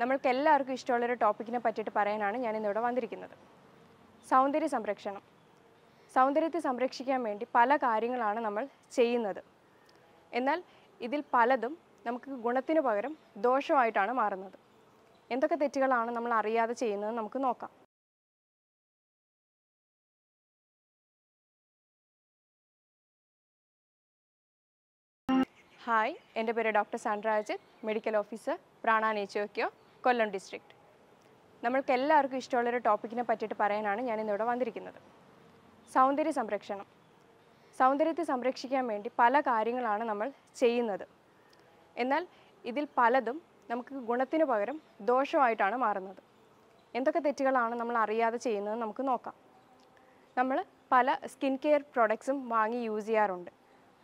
നമ്മൾക്ക് എല്ലാവർക്കും ഇഷ്ടമുള്ളൊരു ടോപ്പിക്കിനെ പറ്റിയിട്ട് പറയാനാണ് ഞാൻ ഇന്നിവിടെ വന്നിരിക്കുന്നത് സൗന്ദര്യ സംരക്ഷണം സൗന്ദര്യത്തെ സംരക്ഷിക്കാൻ വേണ്ടി പല കാര്യങ്ങളാണ് നമ്മൾ ചെയ്യുന്നത് എന്നാൽ ഇതിൽ പലതും നമുക്ക് ഗുണത്തിന് പകരം ദോഷമായിട്ടാണ് മാറുന്നത് എന്തൊക്കെ തെറ്റുകളാണ് നമ്മൾ അറിയാതെ ചെയ്യുന്നത് നമുക്ക് നോക്കാം ഹായ് എൻ്റെ പേര് ഡോക്ടർ സാൻഡ്രാജിത് മെഡിക്കൽ ഓഫീസർ പ്രാണാനേച്ചോക്കിയോ കൊല്ലം ഡിസ്ട്രിക്റ്റ് നമ്മൾക്ക് എല്ലാവർക്കും ഇഷ്ടമുള്ളൊരു ടോപ്പിക്കിനെ പറ്റിയിട്ട് പറയാനാണ് ഞാൻ ഇന്നിവിടെ വന്നിരിക്കുന്നത് സൗന്ദര്യ സംരക്ഷണം സൗന്ദര്യത്തെ സംരക്ഷിക്കാൻ വേണ്ടി പല കാര്യങ്ങളാണ് നമ്മൾ ചെയ്യുന്നത് എന്നാൽ ഇതിൽ പലതും നമുക്ക് ഗുണത്തിന് പകരം ദോഷമായിട്ടാണ് മാറുന്നത് എന്തൊക്കെ തെറ്റുകളാണ് നമ്മൾ അറിയാതെ ചെയ്യുന്നത് നമുക്ക് നോക്കാം നമ്മൾ പല സ്കിൻ കെയർ പ്രോഡക്ട്സും വാങ്ങി യൂസ് ചെയ്യാറുണ്ട്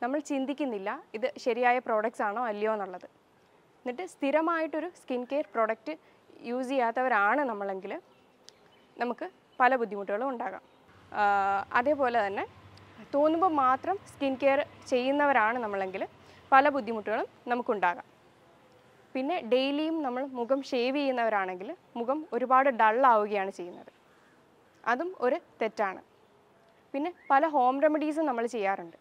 നമ്മൾ ചിന്തിക്കുന്നില്ല ഇത് ശരിയായ പ്രോഡക്റ്റ്സ് ആണോ അല്ലയോ എന്നുള്ളത് എന്നിട്ട് സ്ഥിരമായിട്ടൊരു സ്കിൻ കെയർ പ്രോഡക്റ്റ് യൂസ് ചെയ്യാത്തവരാണ് നമ്മളെങ്കിൽ നമുക്ക് പല ബുദ്ധിമുട്ടുകളും ഉണ്ടാകാം അതേപോലെ തന്നെ തോന്നുമ്പോൾ മാത്രം സ്കിൻ കെയർ ചെയ്യുന്നവരാണ് നമ്മളെങ്കിൽ പല ബുദ്ധിമുട്ടുകളും നമുക്കുണ്ടാകാം പിന്നെ ഡെയിലിയും നമ്മൾ മുഖം ഷേവ് ചെയ്യുന്നവരാണെങ്കിൽ മുഖം ഒരുപാട് ഡള്ളാവുകയാണ് ചെയ്യുന്നത് അതും ഒരു തെറ്റാണ് പിന്നെ പല ഹോം റെമഡീസും നമ്മൾ ചെയ്യാറുണ്ട്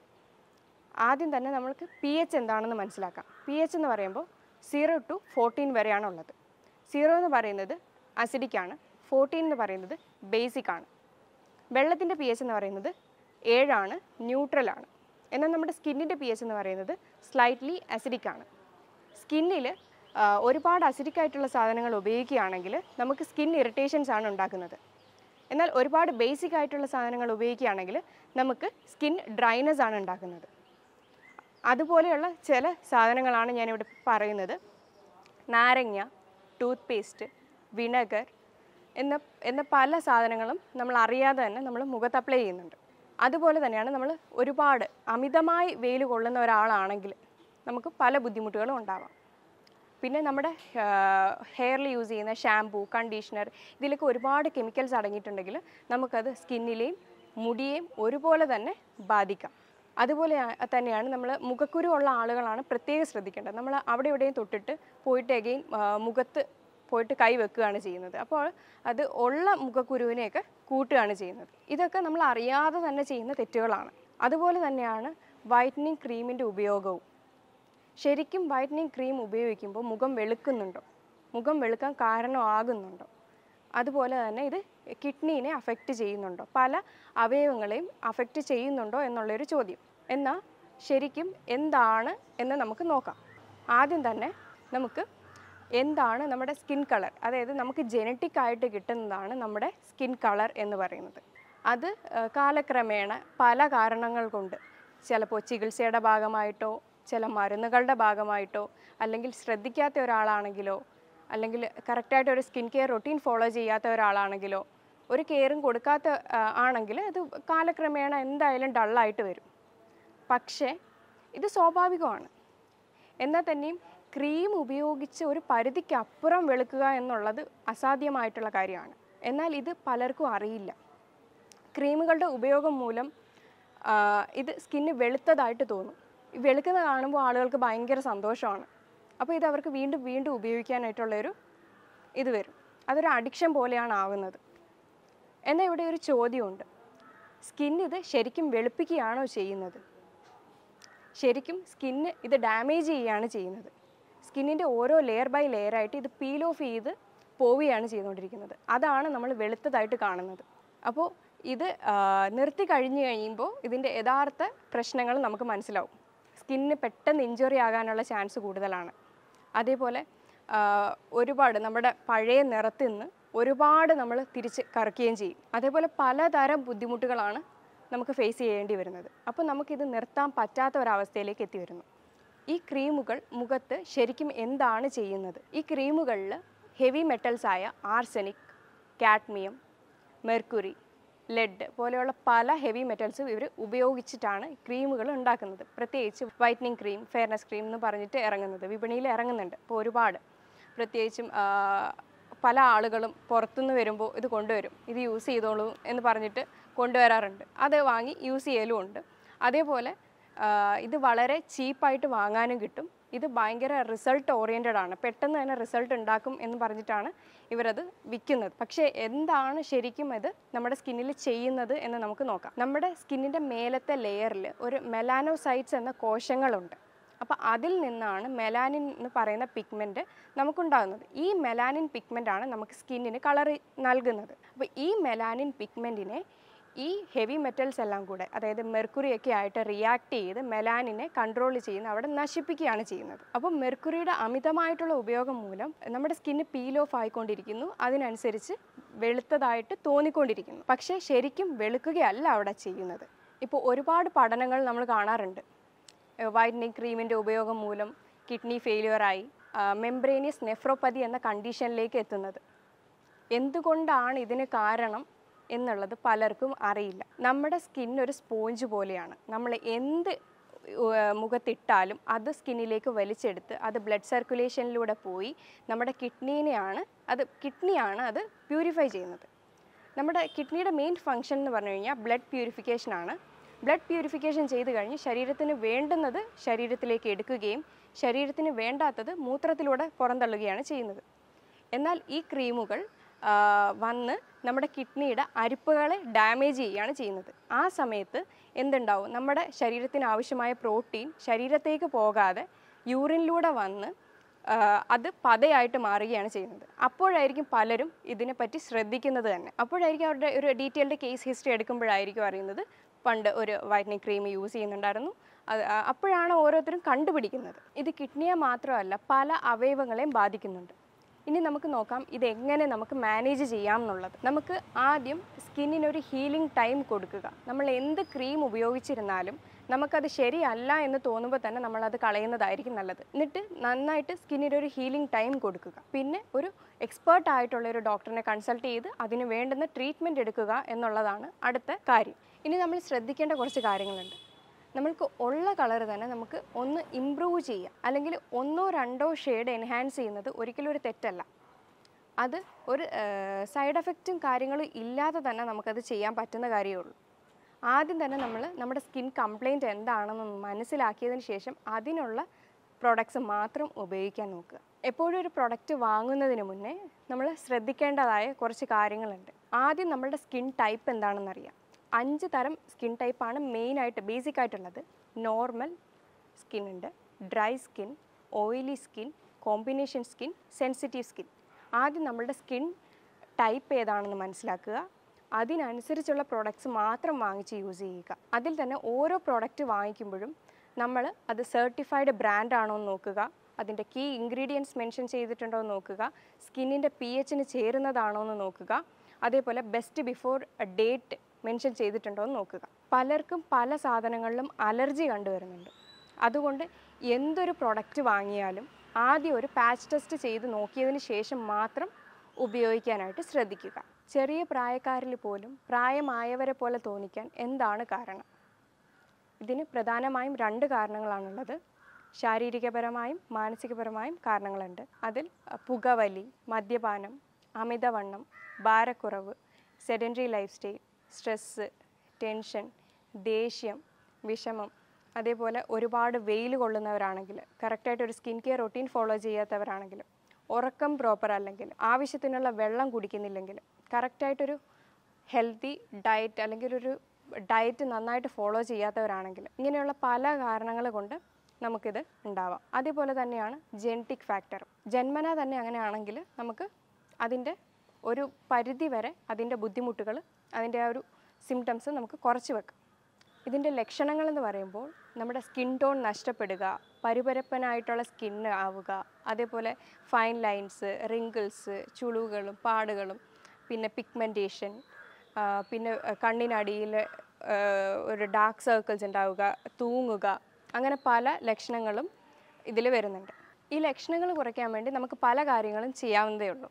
ആദ്യം തന്നെ നമ്മൾക്ക് പി എച്ച് എന്താണെന്ന് മനസ്സിലാക്കാം പി എച്ച് എന്ന് പറയുമ്പോൾ സീറോ ടു ഫോർട്ടീൻ വരെയാണ് ഉള്ളത് സീറോ എന്ന് പറയുന്നത് അസിഡിക് ആണ് ഫോർട്ടീൻ എന്ന് പറയുന്നത് ബേസിക് ആണ് വെള്ളത്തിൻ്റെ പി എച്ച് എന്ന് പറയുന്നത് ഏഴാണ് ന്യൂട്രലാണ് എന്നാൽ നമ്മുടെ സ്കിന്നിൻ്റെ പി എച്ച് എന്ന് പറയുന്നത് സ്ലൈറ്റ്ലി അസിഡിക് ആണ് സ്കിന്നിൽ ഒരുപാട് അസിഡിക് ആയിട്ടുള്ള സാധനങ്ങൾ ഉപയോഗിക്കുകയാണെങ്കിൽ നമുക്ക് സ്കിൻ ഇറിറ്റേഷൻസ് ആണ് ഉണ്ടാക്കുന്നത് എന്നാൽ ഒരുപാട് ബേസിക് ആയിട്ടുള്ള സാധനങ്ങൾ ഉപയോഗിക്കുകയാണെങ്കിൽ നമുക്ക് സ്കിൻ ഡ്രൈനസ് ആണ് ഉണ്ടാക്കുന്നത് അതുപോലെയുള്ള ചില സാധനങ്ങളാണ് ഞാനിവിടെ പറയുന്നത് നാരങ്ങ ടൂത്ത് പേസ്റ്റ് വിനഗർ എന്ന എന്ന പല സാധനങ്ങളും നമ്മൾ അറിയാതെ തന്നെ നമ്മൾ മുഖത്ത് അപ്ലൈ ചെയ്യുന്നുണ്ട് അതുപോലെ തന്നെയാണ് നമ്മൾ ഒരുപാട് അമിതമായി വെയിൽ കൊള്ളുന്ന ഒരാളാണെങ്കിൽ നമുക്ക് പല ബുദ്ധിമുട്ടുകളും ഉണ്ടാവാം പിന്നെ നമ്മുടെ ഹെയറിൽ യൂസ് ചെയ്യുന്ന ഷാംപൂ കണ്ടീഷണർ ഇതിലൊക്കെ ഒരുപാട് കെമിക്കൽസ് അടങ്ങിയിട്ടുണ്ടെങ്കിൽ നമുക്കത് സ്കിന്നിലെയും മുടിയെയും ഒരുപോലെ തന്നെ ബാധിക്കാം അതുപോലെ തന്നെയാണ് നമ്മൾ മുഖക്കുരു ഉള്ള ആളുകളാണ് പ്രത്യേകം ശ്രദ്ധിക്കേണ്ടത് നമ്മൾ അവിടെ എവിടെയും തൊട്ടിട്ട് പോയിട്ട് അഗെയിൻ മുഖത്ത് പോയിട്ട് കൈ വെക്കുകയാണ് ചെയ്യുന്നത് അപ്പോൾ അത് ഉള്ള മുഖക്കുരുവിനെയൊക്കെ കൂട്ടുകയാണ് ചെയ്യുന്നത് ഇതൊക്കെ നമ്മൾ അറിയാതെ തന്നെ ചെയ്യുന്ന തെറ്റുകളാണ് അതുപോലെ തന്നെയാണ് വൈറ്റനിങ് ക്രീമിൻ്റെ ഉപയോഗവും ശരിക്കും വൈറ്റനിങ് ക്രീം ഉപയോഗിക്കുമ്പോൾ മുഖം വെളുക്കുന്നുണ്ടോ മുഖം വെളുക്കാൻ കാരണമാകുന്നുണ്ടോ അതുപോലെ തന്നെ ഇത് കിഡ്നീനെ അഫക്റ്റ് ചെയ്യുന്നുണ്ടോ പല അവയവങ്ങളെയും അഫക്റ്റ് ചെയ്യുന്നുണ്ടോ എന്നുള്ളൊരു ചോദ്യം എന്നാൽ ശരിക്കും എന്താണ് എന്ന് നമുക്ക് നോക്കാം ആദ്യം തന്നെ നമുക്ക് എന്താണ് നമ്മുടെ സ്കിൻ കളർ അതായത് നമുക്ക് ജനറ്റിക് ആയിട്ട് കിട്ടുന്നതാണ് നമ്മുടെ സ്കിൻ കളർ എന്ന് പറയുന്നത് അത് കാലക്രമേണ പല കാരണങ്ങൾ കൊണ്ട് ചിലപ്പോൾ ചികിത്സയുടെ ഭാഗമായിട്ടോ ചില മരുന്നുകളുടെ ഭാഗമായിട്ടോ അല്ലെങ്കിൽ ശ്രദ്ധിക്കാത്ത ഒരാളാണെങ്കിലോ അല്ലെങ്കിൽ കറക്റ്റായിട്ട് ഒരു സ്കിൻ കെയർ റൊട്ടീൻ ഫോളോ ചെയ്യാത്ത ഒരാളാണെങ്കിലോ ഒരു കെയറും കൊടുക്കാത്ത ആണെങ്കിൽ അത് കാലക്രമേണ എന്തായാലും ഡള്ളായിട്ട് വരും പക്ഷേ ഇത് സ്വാഭാവികമാണ് എന്നാൽ തന്നെയും ക്രീം ഉപയോഗിച്ച് ഒരു പരിധിക്ക് അപ്പുറം വെളുക്കുക എന്നുള്ളത് അസാധ്യമായിട്ടുള്ള കാര്യമാണ് എന്നാൽ ഇത് പലർക്കും അറിയില്ല ക്രീമുകളുടെ ഉപയോഗം മൂലം ഇത് സ്കിന്ന് വെളുത്തതായിട്ട് തോന്നും വെളുക്കുന്നത് കാണുമ്പോൾ ആളുകൾക്ക് ഭയങ്കര സന്തോഷമാണ് അപ്പോൾ ഇത് അവർക്ക് വീണ്ടും വീണ്ടും ഉപയോഗിക്കാനായിട്ടുള്ളൊരു ഇത് വരും അതൊരു അഡിക്ഷൻ പോലെയാണ് ആവുന്നത് എന്നാൽ ഇവിടെ ഒരു ചോദ്യമുണ്ട് സ്കിൻ ഇത് ശരിക്കും വെളുപ്പിക്കുകയാണോ ചെയ്യുന്നത് ശരിക്കും സ്കിന്ന് ഇത് ഡാമേജ് ചെയ്യുകയാണ് ചെയ്യുന്നത് സ്കിന്നിൻ്റെ ഓരോ ലെയർ ബൈ ലെയർ ആയിട്ട് ഇത് പീൽ ഓഫ് ചെയ്ത് പോവുകയാണ് ചെയ്തുകൊണ്ടിരിക്കുന്നത് അതാണ് നമ്മൾ വെളുത്തതായിട്ട് കാണുന്നത് അപ്പോൾ ഇത് നിർത്തി കഴിഞ്ഞു കഴിയുമ്പോൾ ഇതിൻ്റെ യഥാർത്ഥ പ്രശ്നങ്ങൾ നമുക്ക് മനസ്സിലാവും സ്കിന്നിന് പെട്ടെന്ന് ഇഞ്ചുറി ആകാനുള്ള ചാൻസ് കൂടുതലാണ് അതേപോലെ ഒരുപാട് നമ്മുടെ പഴയ നിറത്തിൽ നിന്ന് ഒരുപാട് നമ്മൾ തിരിച്ച് കറക്കുകയും ചെയ്യും അതേപോലെ പലതരം ബുദ്ധിമുട്ടുകളാണ് നമുക്ക് ഫേസ് ചെയ്യേണ്ടി വരുന്നത് അപ്പോൾ നമുക്കിത് നിർത്താൻ പറ്റാത്ത ഒരവസ്ഥയിലേക്ക് എത്തിവരുന്നു ഈ ക്രീമുകൾ മുഖത്ത് ശരിക്കും എന്താണ് ചെയ്യുന്നത് ഈ ക്രീമുകളിൽ ഹെവി മെറ്റൽസായ ആർസെനിക് കാഡ്മിയം മെർക്കുറി ലെഡ് പോലെയുള്ള പല ഹെവി മെറ്റൽസും ഇവർ ഉപയോഗിച്ചിട്ടാണ് ക്രീമുകൾ ഉണ്ടാക്കുന്നത് പ്രത്യേകിച്ച് വൈറ്റനിങ് ക്രീം ഫെയർനെസ് ക്രീം എന്ന് പറഞ്ഞിട്ട് ഇറങ്ങുന്നത് വിപണിയിൽ ഇറങ്ങുന്നുണ്ട് ഇപ്പോൾ ഒരുപാട് പ്രത്യേകിച്ചും പല ആളുകളും പുറത്തുനിന്ന് വരുമ്പോൾ ഇത് കൊണ്ടുവരും ഇത് യൂസ് ചെയ്തോളൂ എന്ന് പറഞ്ഞിട്ട് കൊണ്ടുവരാറുണ്ട് അത് വാങ്ങി യൂസ് ചെയ്യലും ഉണ്ട് അതേപോലെ ഇത് വളരെ ചീപ്പായിട്ട് വാങ്ങാനും കിട്ടും ഇത് ഭയങ്കര റിസൾട്ട് ഓറിയൻറ്റഡ് ആണ് പെട്ടെന്ന് തന്നെ റിസൾട്ട് ഉണ്ടാക്കും എന്ന് പറഞ്ഞിട്ടാണ് ഇവരത് വിൽക്കുന്നത് പക്ഷേ എന്താണ് ശരിക്കും ഇത് നമ്മുടെ സ്കിന്നിൽ ചെയ്യുന്നത് എന്ന് നമുക്ക് നോക്കാം നമ്മുടെ സ്കിന്നിൻ്റെ മേലത്തെ ലെയറിൽ ഒരു മെലാനോസൈറ്റ്സ് എന്ന കോശങ്ങളുണ്ട് അപ്പോൾ അതിൽ നിന്നാണ് മെലാനിൻ എന്ന് പറയുന്ന പിഗ്മെൻറ്റ് നമുക്കുണ്ടാകുന്നത് ഈ മെലാനിൻ ആണ് നമുക്ക് സ്കിന്നിന് കളർ നൽകുന്നത് അപ്പോൾ ഈ മെലാനിൻ പിഗ്മെൻറ്റിനെ ഈ ഹെവി മെറ്റൽസ് എല്ലാം കൂടെ അതായത് മെർക്കുറിയൊക്കെ ആയിട്ട് റിയാക്ട് ചെയ്ത് മെലാനിനെ കൺട്രോൾ ചെയ്യുന്ന അവിടെ നശിപ്പിക്കുകയാണ് ചെയ്യുന്നത് അപ്പോൾ മെർക്കുറിയുടെ അമിതമായിട്ടുള്ള ഉപയോഗം മൂലം നമ്മുടെ സ്കിന്ന് പീൽ ഓഫ് ആയിക്കൊണ്ടിരിക്കുന്നു അതിനനുസരിച്ച് വെളുത്തതായിട്ട് തോന്നിക്കൊണ്ടിരിക്കുന്നു പക്ഷേ ശരിക്കും വെളുക്കുകയല്ല അവിടെ ചെയ്യുന്നത് ഇപ്പോൾ ഒരുപാട് പഠനങ്ങൾ നമ്മൾ കാണാറുണ്ട് വൈറ്റനിങ് ക്രീമിൻ്റെ ഉപയോഗം മൂലം കിഡ്നി ഫെയിലിയറായി മെംബ്രേനിയസ് നെഫ്രോപ്പതി എന്ന കണ്ടീഷനിലേക്ക് എത്തുന്നത് എന്തുകൊണ്ടാണ് ഇതിന് കാരണം എന്നുള്ളത് പലർക്കും അറിയില്ല നമ്മുടെ സ്കിൻ ഒരു സ്പോഞ്ച് പോലെയാണ് നമ്മൾ എന്ത് മുഖത്തിട്ടാലും അത് സ്കിന്നിലേക്ക് വലിച്ചെടുത്ത് അത് ബ്ലഡ് സർക്കുലേഷനിലൂടെ പോയി നമ്മുടെ കിഡ്നീനെയാണ് അത് കിഡ്നിയാണ് അത് പ്യൂരിഫൈ ചെയ്യുന്നത് നമ്മുടെ കിഡ്നിയുടെ മെയിൻ ഫങ്ഷൻ എന്ന് പറഞ്ഞു കഴിഞ്ഞാൽ ബ്ലഡ് പ്യൂരിഫിക്കേഷനാണ് ബ്ലഡ് പ്യൂരിഫിക്കേഷൻ ചെയ്ത് കഴിഞ്ഞ് ശരീരത്തിന് വേണ്ടുന്നത് ശരീരത്തിലേക്ക് എടുക്കുകയും ശരീരത്തിന് വേണ്ടാത്തത് മൂത്രത്തിലൂടെ പുറന്തള്ളുകയാണ് ചെയ്യുന്നത് എന്നാൽ ഈ ക്രീമുകൾ വന്ന് നമ്മുടെ കിഡ്നിയുടെ അരിപ്പുകളെ ഡാമേജ് ചെയ്യുകയാണ് ചെയ്യുന്നത് ആ സമയത്ത് എന്തുണ്ടാവും നമ്മുടെ ശരീരത്തിന് ആവശ്യമായ പ്രോട്ടീൻ ശരീരത്തേക്ക് പോകാതെ യൂറിനിലൂടെ വന്ന് അത് പതയായിട്ട് മാറുകയാണ് ചെയ്യുന്നത് അപ്പോഴായിരിക്കും പലരും ഇതിനെപ്പറ്റി ശ്രദ്ധിക്കുന്നത് തന്നെ അപ്പോഴായിരിക്കും അവരുടെ ഒരു ഡീറ്റെയിൽഡ് കേസ് ഹിസ്റ്ററി എടുക്കുമ്പോഴായിരിക്കും അറിയുന്നത് പണ്ട് ഒരു വൈറ്റനിങ് ക്രീം യൂസ് ചെയ്യുന്നുണ്ടായിരുന്നു അത് അപ്പോഴാണ് ഓരോരുത്തരും കണ്ടുപിടിക്കുന്നത് ഇത് കിഡ്നിയെ മാത്രമല്ല പല അവയവങ്ങളെയും ബാധിക്കുന്നുണ്ട് ഇനി നമുക്ക് നോക്കാം ഇത് എങ്ങനെ നമുക്ക് മാനേജ് ചെയ്യാം എന്നുള്ളത് നമുക്ക് ആദ്യം സ്കിന്നിനൊരു ഹീലിംഗ് ടൈം കൊടുക്കുക നമ്മൾ എന്ത് ക്രീം ഉപയോഗിച്ചിരുന്നാലും നമുക്കത് ശരിയല്ല എന്ന് തോന്നുമ്പോൾ തന്നെ നമ്മളത് കളയുന്നതായിരിക്കും നല്ലത് എന്നിട്ട് നന്നായിട്ട് സ്കിന്നിനൊരു ഹീലിംഗ് ടൈം കൊടുക്കുക പിന്നെ ഒരു എക്സ്പേർട്ട് ആയിട്ടുള്ള ഒരു ഡോക്ടറിനെ കൺസൾട്ട് ചെയ്ത് അതിന് വേണ്ടുന്ന ട്രീറ്റ്മെൻറ്റ് എടുക്കുക എന്നുള്ളതാണ് അടുത്ത കാര്യം ഇനി നമ്മൾ ശ്രദ്ധിക്കേണ്ട കുറച്ച് കാര്യങ്ങളുണ്ട് നമ്മൾക്ക് ഉള്ള കളർ തന്നെ നമുക്ക് ഒന്ന് ഇമ്പ്രൂവ് ചെയ്യാം അല്ലെങ്കിൽ ഒന്നോ രണ്ടോ ഷെയ്ഡ് എൻഹാൻസ് ചെയ്യുന്നത് ഒരിക്കലും ഒരു തെറ്റല്ല അത് ഒരു സൈഡ് എഫക്റ്റും കാര്യങ്ങളും ഇല്ലാതെ തന്നെ നമുക്കത് ചെയ്യാൻ പറ്റുന്ന കാര്യമേ ഉള്ളൂ ആദ്യം തന്നെ നമ്മൾ നമ്മുടെ സ്കിൻ കംപ്ലയിൻറ്റ് എന്താണെന്ന് മനസ്സിലാക്കിയതിന് ശേഷം അതിനുള്ള പ്രോഡക്ട്സ് മാത്രം ഉപയോഗിക്കാൻ നോക്കുക എപ്പോഴും ഒരു പ്രൊഡക്റ്റ് വാങ്ങുന്നതിന് മുന്നേ നമ്മൾ ശ്രദ്ധിക്കേണ്ടതായ കുറച്ച് കാര്യങ്ങളുണ്ട് ആദ്യം നമ്മളുടെ സ്കിൻ ടൈപ്പ് എന്താണെന്നറിയാം അഞ്ച് തരം സ്കിൻ ടൈപ്പാണ് മെയിനായിട്ട് ബേസിക് ആയിട്ടുള്ളത് നോർമൽ സ്കിൻ ഉണ്ട് dry skin oily skin combination skin sensitive skin ആദ്യം നമ്മളുടെ സ്കിൻ ടൈപ്പ് ഏതാണെന്ന് മനസ്സിലാക്കുക അതിനനുസരിച്ചുള്ള പ്രോഡക്റ്റ്സ് മാത്രം വാങ്ങിച്ച് യൂസ് ചെയ്യുക അതിൽ തന്നെ ഓരോ പ്രോഡക്റ്റ് വാങ്ങിക്കുമ്പോഴും നമ്മൾ അത് സർട്ടിഫൈഡ് ബ്രാൻഡാണോ എന്ന് നോക്കുക അതിൻ്റെ കീ ഇൻഗ്രീഡിയൻസ് മെൻഷൻ ചെയ്തിട്ടുണ്ടോ എന്ന് നോക്കുക സ്കിന്നിൻ്റെ പി എച്ചിന് ചേരുന്നതാണോ എന്ന് നോക്കുക അതേപോലെ ബെസ്റ്റ് ബിഫോർ ഡേറ്റ് മെൻഷൻ ചെയ്തിട്ടുണ്ടോ എന്ന് നോക്കുക പലർക്കും പല സാധനങ്ങളിലും അലർജി കണ്ടുവരുന്നുണ്ട് അതുകൊണ്ട് എന്തൊരു പ്രൊഡക്റ്റ് വാങ്ങിയാലും ആദ്യം ഒരു പാച്ച് ടെസ്റ്റ് ചെയ്ത് നോക്കിയതിന് ശേഷം മാത്രം ഉപയോഗിക്കാനായിട്ട് ശ്രദ്ധിക്കുക ചെറിയ പ്രായക്കാരിൽ പോലും പ്രായമായവരെ പോലെ തോന്നിക്കാൻ എന്താണ് കാരണം ഇതിന് പ്രധാനമായും രണ്ട് കാരണങ്ങളാണുള്ളത് ശാരീരികപരമായും മാനസികപരമായും കാരണങ്ങളുണ്ട് അതിൽ പുകവലി മദ്യപാനം അമിതവണ്ണം ഭാരക്കുറവ് sedentary lifestyle stress tension ദേഷ്യം വിഷമം അതേപോലെ ഒരുപാട് വെയിൽ കൊള്ളുന്നവരാണെങ്കിൽ കറക്റ്റായിട്ട് ഒരു സ്കിൻ കെയർ റൊട്ടീൻ ഫോളോ ചെയ്യാത്തവരാണെങ്കിൽ ഉറക്കം പ്രോപ്പർ അല്ലെങ്കിൽ ആവശ്യത്തിനുള്ള വെള്ളം കുടിക്കുന്നില്ലെങ്കിൽ കറക്റ്റായിട്ടൊരു ഹെൽത്തി ഡയറ്റ് അല്ലെങ്കിൽ ഒരു ഡയറ്റ് നന്നായിട്ട് ഫോളോ ചെയ്യാത്തവരാണെങ്കിൽ ഇങ്ങനെയുള്ള പല കാരണങ്ങൾ കൊണ്ട് നമുക്കിത് ഉണ്ടാവാം അതേപോലെ തന്നെയാണ് ജെനറ്റിക് ഫാക്ടർ ജന്മന തന്നെ അങ്ങനെയാണെങ്കിൽ നമുക്ക് അതിൻ്റെ ഒരു പരിധി വരെ അതിൻ്റെ ബുദ്ധിമുട്ടുകൾ അതിൻ്റെ ആ ഒരു സിംറ്റംസ് നമുക്ക് കുറച്ച് വെക്കാം ഇതിൻ്റെ ലക്ഷണങ്ങളെന്ന് പറയുമ്പോൾ നമ്മുടെ സ്കിൻ ടോൺ നഷ്ടപ്പെടുക പരുപരപ്പനായിട്ടുള്ള സ്കിൻ ആവുക അതേപോലെ ഫൈൻ ലൈൻസ് റിങ്കിൾസ് ചുളിവുകളും പാടുകളും പിന്നെ പിഗ്മെൻറ്റേഷൻ പിന്നെ കണ്ണിനടിയിൽ ഒരു ഡാർക്ക് സർക്കിൾസ് ഉണ്ടാവുക തൂങ്ങുക അങ്ങനെ പല ലക്ഷണങ്ങളും ഇതിൽ വരുന്നുണ്ട് ഈ ലക്ഷണങ്ങൾ കുറയ്ക്കാൻ വേണ്ടി നമുക്ക് പല കാര്യങ്ങളും ചെയ്യാവുന്നതേ ഉള്ളൂ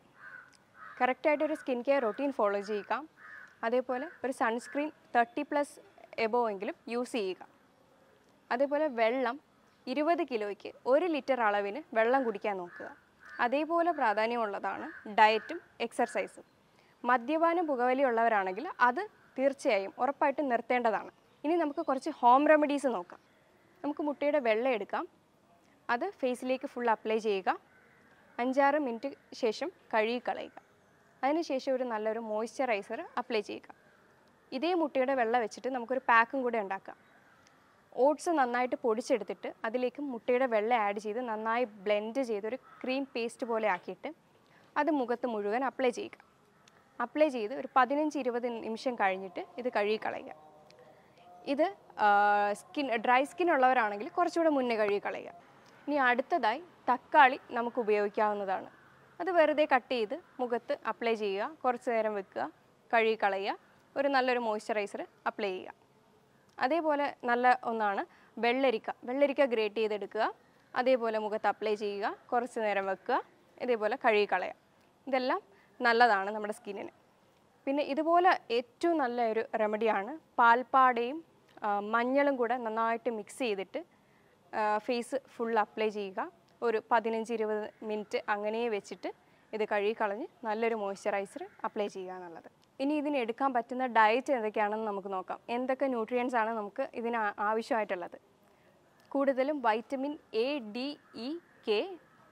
കറക്റ്റായിട്ടൊരു സ്കിൻ കെയർ റൊട്ടീൻ ഫോളോ ചെയ്യുക അതേപോലെ ഒരു സൺസ്ക്രീൻ തേർട്ടി പ്ലസ് എബോ എങ്കിലും യൂസ് ചെയ്യുക അതേപോലെ വെള്ളം ഇരുപത് കിലോയ്ക്ക് ഒരു ലിറ്റർ അളവിന് വെള്ളം കുടിക്കാൻ നോക്കുക അതേപോലെ പ്രാധാന്യമുള്ളതാണ് ഡയറ്റും എക്സർസൈസും മദ്യപാനം പുകവലിയുള്ളവരാണെങ്കിൽ അത് തീർച്ചയായും ഉറപ്പായിട്ടും നിർത്തേണ്ടതാണ് ഇനി നമുക്ക് കുറച്ച് ഹോം റെമഡീസ് നോക്കാം നമുക്ക് മുട്ടയുടെ വെള്ളം എടുക്കാം അത് ഫേസിലേക്ക് ഫുൾ അപ്ലൈ ചെയ്യുക അഞ്ചാറ് മിനിറ്റ് ശേഷം കഴുകി കളയുക അതിനുശേഷം ഒരു നല്ലൊരു മോയ്സ്ചറൈസർ അപ്ലൈ ചെയ്യുക ഇതേ മുട്ടയുടെ വെള്ളം വെച്ചിട്ട് നമുക്കൊരു പാക്കും കൂടെ ഉണ്ടാക്കാം ഓട്സ് നന്നായിട്ട് പൊടിച്ചെടുത്തിട്ട് അതിലേക്ക് മുട്ടയുടെ വെള്ളം ആഡ് ചെയ്ത് നന്നായി ബ്ലെൻഡ് ചെയ്ത് ഒരു ക്രീം പേസ്റ്റ് പോലെ ആക്കിയിട്ട് അത് മുഖത്ത് മുഴുവൻ അപ്ലൈ ചെയ്യുക അപ്ലൈ ചെയ്ത് ഒരു പതിനഞ്ച് ഇരുപത് നിമിഷം കഴിഞ്ഞിട്ട് ഇത് കഴുകിക്കളയുക ഇത് സ്കിൻ ഡ്രൈ സ്കിൻ ഉള്ളവരാണെങ്കിൽ കുറച്ചുകൂടെ മുന്നേ കഴുകിക്കളയുക ഇനി അടുത്തതായി തക്കാളി നമുക്ക് ഉപയോഗിക്കാവുന്നതാണ് അത് വെറുതെ കട്ട് ചെയ്ത് മുഖത്ത് അപ്ലൈ ചെയ്യുക കുറച്ച് നേരം വെക്കുക കഴുകി കളയുക ഒരു നല്ലൊരു മോയ്സ്ചറൈസർ അപ്ലൈ ചെയ്യുക അതേപോലെ നല്ല ഒന്നാണ് വെള്ളരിക്ക വെള്ളരിക്ക ഗ്രേറ്റ് ചെയ്തെടുക്കുക അതേപോലെ മുഖത്ത് അപ്ലൈ ചെയ്യുക കുറച്ച് നേരം വെക്കുക ഇതേപോലെ കഴുകി കളയുക ഇതെല്ലാം നല്ലതാണ് നമ്മുടെ സ്കിന്നിന് പിന്നെ ഇതുപോലെ ഏറ്റവും നല്ല ഒരു റെമഡിയാണ് പാൽപ്പാടയും മഞ്ഞളും കൂടെ നന്നായിട്ട് മിക്സ് ചെയ്തിട്ട് ഫേസ് ഫുൾ അപ്ലൈ ചെയ്യുക ഒരു പതിനഞ്ച് ഇരുപത് മിനിറ്റ് അങ്ങനെ വെച്ചിട്ട് ഇത് കഴുകി കളഞ്ഞ് നല്ലൊരു മോയ്സ്ചറൈസർ അപ്ലൈ ചെയ്യുക എന്നുള്ളത് ഇനി ഇതിന് എടുക്കാൻ പറ്റുന്ന ഡയറ്റ് എന്തൊക്കെയാണെന്ന് നമുക്ക് നോക്കാം എന്തൊക്കെ ന്യൂട്രിയൻസ് ആണ് നമുക്ക് ഇതിന് ആവശ്യമായിട്ടുള്ളത് കൂടുതലും vitamin A D E K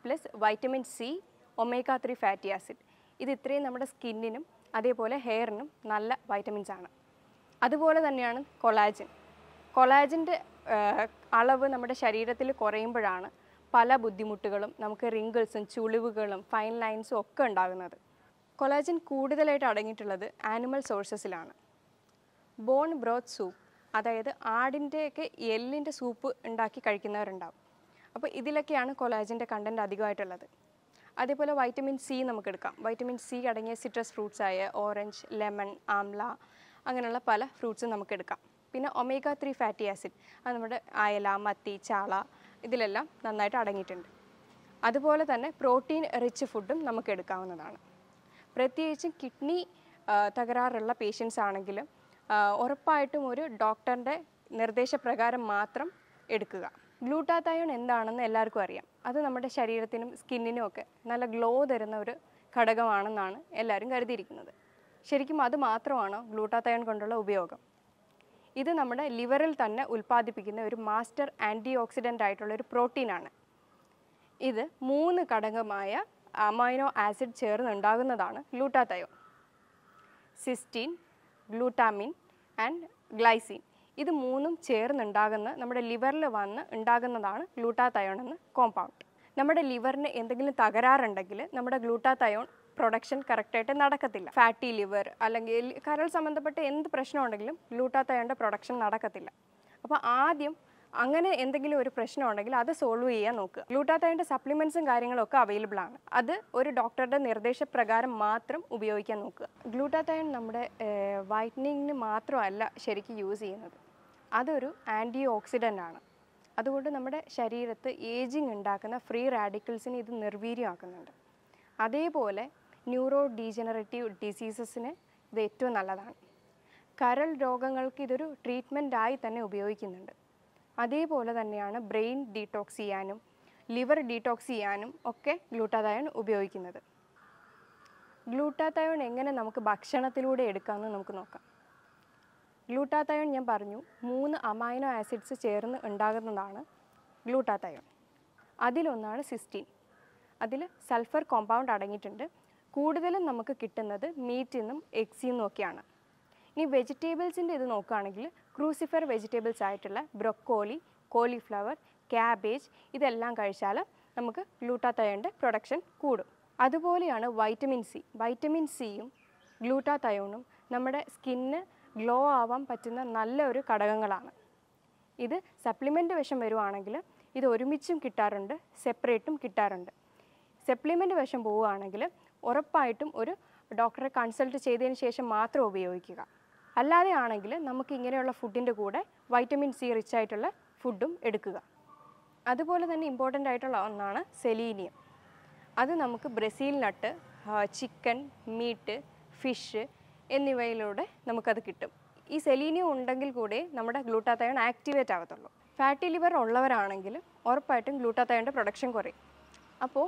plus vitamin C omega three fatty acid ഇത് ഇത്രയും നമ്മുടെ സ്കിന്നിനും അതേപോലെ ഹെയറിനും നല്ല വൈറ്റമിൻസ് ആണ് അതുപോലെ തന്നെയാണ് കൊളാജിൻ കൊളാജിൻ്റെ അളവ് നമ്മുടെ ശരീരത്തിൽ കുറയുമ്പോഴാണ് പല ബുദ്ധിമുട്ടുകളും നമുക്ക് റിങ്കിൾസും ചുളിവുകളും ഫൈൻ ലൈൻസും ഒക്കെ ഉണ്ടാകുന്നത് കൊളാജൻ കൂടുതലായിട്ട് അടങ്ങിയിട്ടുള്ളത് ആനിമൽ സോഴ്സസിലാണ് ബോൺ ബ്രോത്ത് സൂപ്പ് അതായത് ആടിൻ്റെയൊക്കെ എല്ലിൻ്റെ സൂപ്പ് ഉണ്ടാക്കി കഴിക്കുന്നവരുണ്ടാവും അപ്പോൾ ഇതിലൊക്കെയാണ് കൊലാജിൻ്റെ കണ്ടൻറ്റ് അധികമായിട്ടുള്ളത് അതേപോലെ വൈറ്റമിൻ സി നമുക്ക് എടുക്കാം വൈറ്റമിൻ സി അടങ്ങിയ സിട്രസ് ഫ്രൂട്ട്സ് ആയ ഓറഞ്ച് ലെമൺ ആംല അങ്ങനെയുള്ള പല ഫ്രൂട്ട്സും നമുക്ക് എടുക്കാം പിന്നെ ഒമേഗ ത്രീ ഫാറ്റി ആസിഡ് അത് നമ്മുടെ അയല മത്തി ചാള ഇതിലെല്ലാം നന്നായിട്ട് അടങ്ങിയിട്ടുണ്ട് അതുപോലെ തന്നെ പ്രോട്ടീൻ റിച്ച് ഫുഡും നമുക്ക് എടുക്കാവുന്നതാണ് പ്രത്യേകിച്ചും കിഡ്നി തകരാറുള്ള പേഷ്യൻസ് ആണെങ്കിലും ഉറപ്പായിട്ടും ഒരു ഡോക്ടറിൻ്റെ നിർദ്ദേശപ്രകാരം മാത്രം എടുക്കുക ഗ്ലൂട്ടാത്തയോൺ എന്താണെന്ന് എല്ലാവർക്കും അറിയാം അത് നമ്മുടെ ശരീരത്തിനും സ്കിന്നിനും ഒക്കെ നല്ല ഗ്ലോ തരുന്ന ഒരു ഘടകമാണെന്നാണ് എല്ലാവരും കരുതിയിരിക്കുന്നത് ശരിക്കും അത് മാത്രമാണോ ഗ്ലൂട്ടാത്തയോൺ കൊണ്ടുള്ള ഉപയോഗം ഇത് നമ്മുടെ ലിവറിൽ തന്നെ ഉൽപ്പാദിപ്പിക്കുന്ന ഒരു മാസ്റ്റർ ആൻറ്റി ഓക്സിഡൻ്റ് ആയിട്ടുള്ള ഒരു പ്രോട്ടീനാണ് ഇത് മൂന്ന് ഘടകമായ അമൈനോ ആസിഡ് ചേർന്നുണ്ടാകുന്നതാണ് glutathione cysteine glutamine and glycine ഇത് മൂന്നും ചേർന്നുണ്ടാകുന്ന നമ്മുടെ ലിവറിൽ വന്ന് ഉണ്ടാകുന്നതാണ് ഗ്ലൂട്ടാതയോൺ എന്ന കോമ്പൗണ്ട് നമ്മുടെ ലിവറിന് എന്തെങ്കിലും തകരാറുണ്ടെങ്കിൽ നമ്മുടെ ഗ്ലൂട്ടാതയോൺ പ്രൊഡക്ഷൻ കറക്റ്റായിട്ട് നടക്കത്തില്ല ഫാറ്റി ലിവർ അല്ലെങ്കിൽ കരൾ സംബന്ധപ്പെട്ട എന്ത് പ്രശ്നം ഉണ്ടെങ്കിലും ഗ്ലൂട്ടാത്തയോൻ്റെ പ്രൊഡക്ഷൻ നടക്കത്തില്ല അപ്പോൾ ആദ്യം അങ്ങനെ എന്തെങ്കിലും ഒരു പ്രശ്നം ഉണ്ടെങ്കിൽ അത് സോൾവ് ചെയ്യാൻ നോക്കുക ഗ്ലൂട്ടാത്തയോൻ്റെ സപ്ലിമെൻസും കാര്യങ്ങളൊക്കെ അവൈലബിൾ ആണ് അത് ഒരു ഡോക്ടറുടെ നിർദ്ദേശപ്രകാരം മാത്രം ഉപയോഗിക്കാൻ നോക്കുക ഗ്ലൂട്ടാത്തയോൺ നമ്മുടെ വൈറ്റനിങ്ങിന് മാത്രമല്ല ശരിക്കും യൂസ് ചെയ്യുന്നത് അതൊരു ആൻറ്റി ഓക്സിഡൻ്റ് ആണ് അതുകൊണ്ട് നമ്മുടെ ശരീരത്ത് ഏജിങ് ഉണ്ടാക്കുന്ന ഫ്രീ റാഡിക്കിൾസിനെ ഇത് നിർവീര്യമാക്കുന്നുണ്ട് അതേപോലെ ന്യൂറോ ഡീജനറേറ്റീവ് ഡിസീസസിന് ഇത് ഏറ്റവും നല്ലതാണ് കരൾ രോഗങ്ങൾക്ക് ഇതൊരു ട്രീറ്റ്മെൻറ്റായി തന്നെ ഉപയോഗിക്കുന്നുണ്ട് അതേപോലെ തന്നെയാണ് ബ്രെയിൻ ഡീടോക്സ് ചെയ്യാനും ലിവർ ഡീടോക്സ് ചെയ്യാനും ഒക്കെ ഗ്ലൂട്ടാതയോൺ ഉപയോഗിക്കുന്നത് ഗ്ലൂട്ടാതയോൺ എങ്ങനെ നമുക്ക് ഭക്ഷണത്തിലൂടെ എടുക്കാമെന്ന് നമുക്ക് നോക്കാം ഗ്ലൂട്ടാതയോൺ ഞാൻ പറഞ്ഞു മൂന്ന് അമൈനോ ആസിഡ്സ് ചേർന്ന് ഉണ്ടാകുന്നതാണ് ഗ്ലൂട്ടാതയോൺ അതിലൊന്നാണ് സിസ്റ്റീൻ അതിൽ സൾഫർ കോമ്പൗണ്ട് അടങ്ങിയിട്ടുണ്ട് കൂടുതലും നമുക്ക് കിട്ടുന്നത് മീറ്റിൽ നിന്നും എഗ്സിൽ നിന്നും ഒക്കെയാണ് ഇനി വെജിറ്റബിൾസിൻ്റെ ഇത് നോക്കുകയാണെങ്കിൽ ക്രൂസിഫർ വെജിറ്റബിൾസ് ആയിട്ടുള്ള ബ്രൊക്കോലി കോളിഫ്ലവർ ക്യാബേജ് ഇതെല്ലാം കഴിച്ചാൽ നമുക്ക് ഗ്ലൂട്ടാതയോണിൻ്റെ പ്രൊഡക്ഷൻ കൂടും അതുപോലെയാണ് വൈറ്റമിൻ സി വൈറ്റമിൻ സിയും ഗ്ലൂട്ടാതയോണും നമ്മുടെ സ്കിന്നിന് ഗ്ലോ ആവാൻ പറ്റുന്ന നല്ല ഒരു ഘടകങ്ങളാണ് ഇത് സപ്ലിമെൻ്റ് വശം വരുവാണെങ്കിൽ ഇത് ഒരുമിച്ചും കിട്ടാറുണ്ട് സെപ്പറേറ്റും കിട്ടാറുണ്ട് സപ്ലിമെൻ്റ് വശം പോവുകയാണെങ്കിൽ ഉറപ്പായിട്ടും ഒരു ഡോക്ടറെ കൺസൾട്ട് ചെയ്തതിന് ശേഷം മാത്രം ഉപയോഗിക്കുക അല്ലാതെ ആണെങ്കിൽ നമുക്ക് ഇങ്ങനെയുള്ള ഫുഡിൻ്റെ കൂടെ വൈറ്റമിൻ സി റിച്ച് ആയിട്ടുള്ള ഫുഡും എടുക്കുക അതുപോലെ തന്നെ ഇമ്പോർട്ടൻ്റ് ആയിട്ടുള്ള ഒന്നാണ് സെലീനിയം അത് നമുക്ക് Brazil nut chicken meat fish എന്നിവയിലൂടെ നമുക്കത് കിട്ടും ഈ സെലീനിയം ഉണ്ടെങ്കിൽ കൂടെ നമ്മുടെ ഗ്ലൂട്ടാത്തയോൺ ആക്ടിവേറ്റ് ആകത്തുള്ളൂ ഫാറ്റി ലിവർ ഉള്ളവരാണെങ്കിൽ ഉറപ്പായിട്ടും ഗ്ലൂട്ടാത്തയോണിൻ്റെ പ്രൊഡക്ഷൻ കുറയും അപ്പോൾ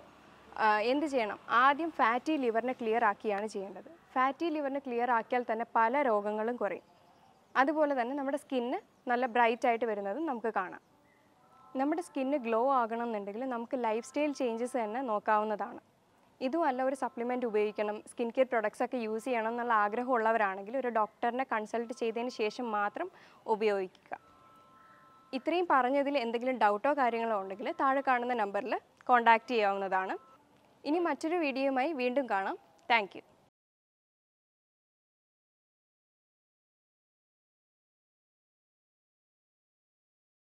എന്ത് ചെയ്യണം ആദ്യം ഫാറ്റി ലിവറിനെ ക്ലിയർ ആക്കിയാണ് ചെയ്യേണ്ടത് ഫാറ്റി ലിവറിനെ ക്ലിയർ ആക്കിയാൽ തന്നെ പല രോഗങ്ങളും കുറയും അതുപോലെ തന്നെ നമ്മുടെ സ്കിന്ന് നല്ല ബ്രൈറ്റ് ആയിട്ട് വരുന്നത് നമുക്ക് കാണാം നമ്മുടെ സ്കിന്ന് ഗ്ലോ ആകണം എന്നുണ്ടെങ്കിൽ നമുക്ക് ലൈഫ് സ്റ്റൈൽ ചേഞ്ചസ് തന്നെ നോക്കാവുന്നതാണ് ഇതുമല്ല ഒരു സപ്ലിമെൻറ്റ് ഉപയോഗിക്കണം സ്കിൻ കെയർ പ്രൊഡക്ട്സ് ഒക്കെ യൂസ് ചെയ്യണം എന്നുള്ള ആഗ്രഹമുള്ളവരാണെങ്കിൽ ഒരു ഡോക്ടറിനെ കൺസൾട്ട് ചെയ്തതിന് ശേഷം മാത്രം ഉപയോഗിക്കുക ഇത്രയും പറഞ്ഞതിൽ എന്തെങ്കിലും ഡൗട്ടോ കാര്യങ്ങളോ ഉണ്ടെങ്കിൽ താഴെ കാണുന്ന നമ്പറിൽ കോൺടാക്റ്റ് ചെയ്യാവുന്നതാണ് ഇനി മറ്റൊരു വീഡിയോയുമായി വീണ്ടും കാണാം താങ്ക്